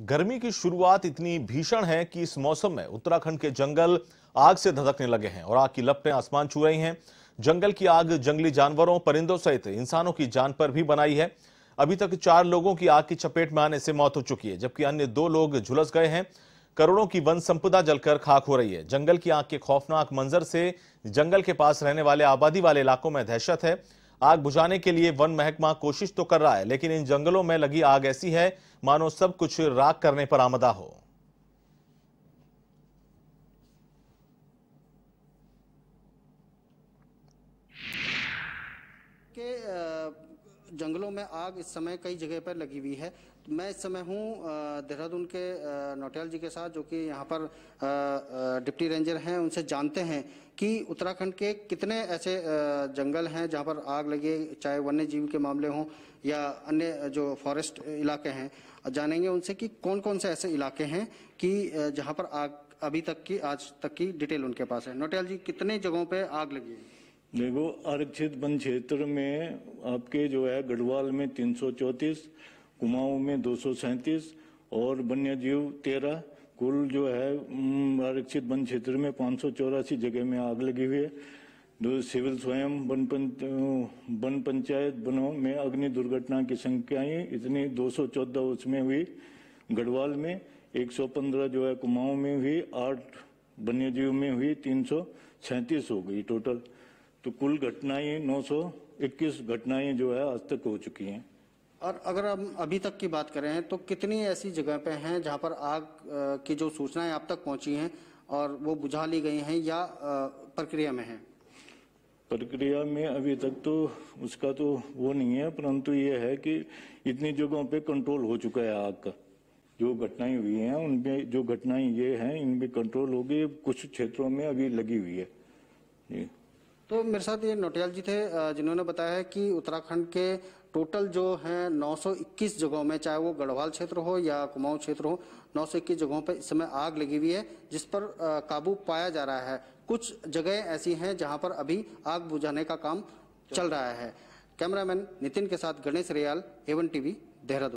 गर्मी की शुरुआत इतनी भीषण है कि इस मौसम में उत्तराखंड के जंगल आग से धधकने लगे हैं और आग की लपटें आसमान छू रही हैं जंगल की आग जंगली जानवरों परिंदों सहित इंसानों की जान पर भी बनाई है अभी तक चार लोगों की आग की चपेट में आने से मौत हो चुकी है जबकि अन्य दो लोग झुलस गए हैं करोड़ों की वन संपदा जलकर खाक हो रही है जंगल की आग के खौफनाक मंजर से जंगल के पास रहने वाले आबादी वाले इलाकों में दहशत है आग बुझाने के लिए वन महकमा कोशिश तो कर रहा है लेकिन इन जंगलों में लगी आग ऐसी है मानो सब कुछ राख करने पर आमदा हो के जंगलों में आग इस समय कई जगह पर लगी हुई है मैं इस समय हूँ देहरादून के नोटियाल जी के साथ जो कि यहाँ पर डिप्टी रेंजर हैं उनसे जानते हैं कि उत्तराखंड के कितने ऐसे जंगल हैं जहाँ पर आग लगी चाहे वन्य जीव के मामले हों या अन्य जो फॉरेस्ट इलाके हैं जानेंगे उनसे कि कौन कौन से ऐसे इलाके हैं कि जहाँ पर आग अभी तक की आज तक की डिटेल उनके पास है नोटियाल जी कितने जगहों पर आग लगी है देखो आरक्षित वन क्षेत्र में आपके जो है गढ़वाल में तीन कुमाऊं में दो और वन्य जीव तेरह कुल जो है आरक्षित वन क्षेत्र में पाँच जगह में आग लगी हुई है जो सिविल स्वयं वन वन पंचायत वनों में अग्नि दुर्घटना की संख्याएं इतनी 214 उसमें हुई गढ़वाल में 115 जो है कुमाऊं में हुई आठ वन्यजीव में हुई तीन हो गई टोटल तो कुल घटनाएं 921 घटनाएं जो है आज तक हो चुकी हैं और अगर हम अभी तक की बात करें तो कितनी ऐसी जगह पे हैं जहां पर आग की जो सूचनाएं आप तक पहुंची हैं और वो बुझा ली गई हैं या प्रक्रिया में हैं प्रक्रिया में अभी तक तो उसका तो वो नहीं है परंतु ये है कि इतनी जगहों पे कंट्रोल हो चुका है आग का जो घटनाएं हुई हैं उनमें जो घटनाएं ये हैं इनमें कंट्रोल हो गई कुछ क्षेत्रों में अभी लगी हुई है जी तो मेरे साथ ये नोटियाल जी थे जिन्होंने बताया कि उत्तराखंड के टोटल जो हैं 921 जगहों में चाहे वो गढ़वाल क्षेत्र हो या कुमाऊं क्षेत्र हो 921 जगहों पर इस समय आग लगी हुई है जिस पर काबू पाया जा रहा है कुछ जगह ऐसी हैं जहां पर अभी आग बुझाने का काम चल रहा है कैमरामैन नितिन के साथ गणेश रियाल एवन टीवी देहरादून